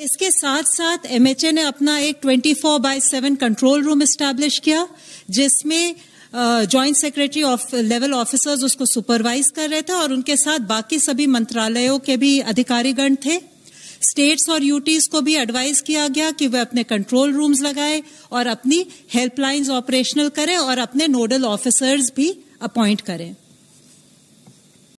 इसके साथ साथ एमएचए ने अपना एक 24 four by seven control room establish किया जिसमें joint secretary of level officers उसको सुपरवाइज कर रहे थे और उनके साथ बाकी सभी मंत्रालयों के भी अधिकारीगण थे स्टेट्स और यूटीज को भी एडवाइज किया गया कि वे अपने कंट्रोल रूम्स लगाए और अपनी हेल्पलाइंस ऑपरेशनल करें और अपने नोडल ऑफिसर्स भी अपॉइंट करें